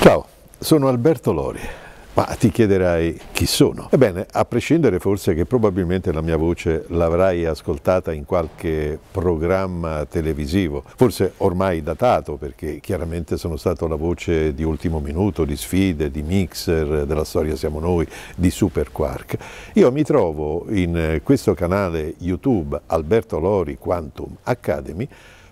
Ciao, sono Alberto Lori. Ma ti chiederai chi sono? Ebbene, a prescindere forse che probabilmente la mia voce l'avrai ascoltata in qualche programma televisivo, forse ormai datato perché chiaramente sono stato la voce di Ultimo Minuto, di Sfide, di Mixer, della Storia Siamo Noi, di Super Quark. Io mi trovo in questo canale YouTube Alberto Lori Quantum Academy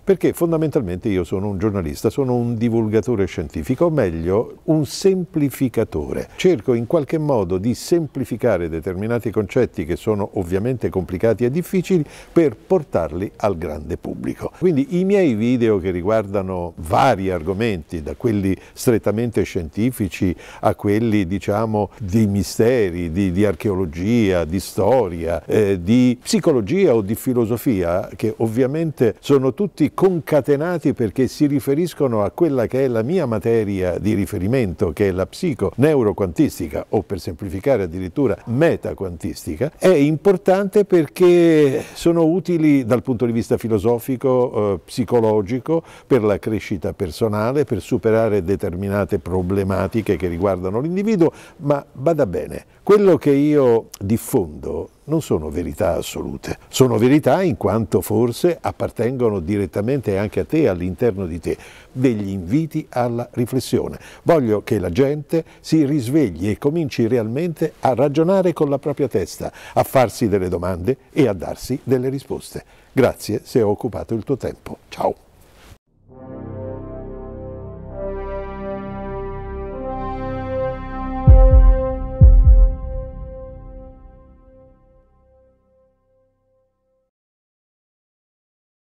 perché fondamentalmente io sono un giornalista, sono un divulgatore scientifico, o meglio un semplificatore. Cerco in qualche modo di semplificare determinati concetti che sono ovviamente complicati e difficili per portarli al grande pubblico. Quindi i miei video che riguardano vari argomenti, da quelli strettamente scientifici a quelli diciamo di misteri, di, di archeologia, di storia, eh, di psicologia o di filosofia, che ovviamente sono tutti concatenati perché si riferiscono a quella che è la mia materia di riferimento, che è la psico-neuroquantistica o per semplificare addirittura metaquantistica, è importante perché sono utili dal punto di vista filosofico, eh, psicologico, per la crescita personale, per superare determinate problematiche che riguardano l'individuo, ma vada bene, quello che io diffondo non sono verità assolute, sono verità in quanto forse appartengono direttamente anche a te, all'interno di te, degli inviti alla riflessione. Voglio che la gente si risvegli e cominci realmente a ragionare con la propria testa, a farsi delle domande e a darsi delle risposte. Grazie se ho occupato il tuo tempo. Ciao.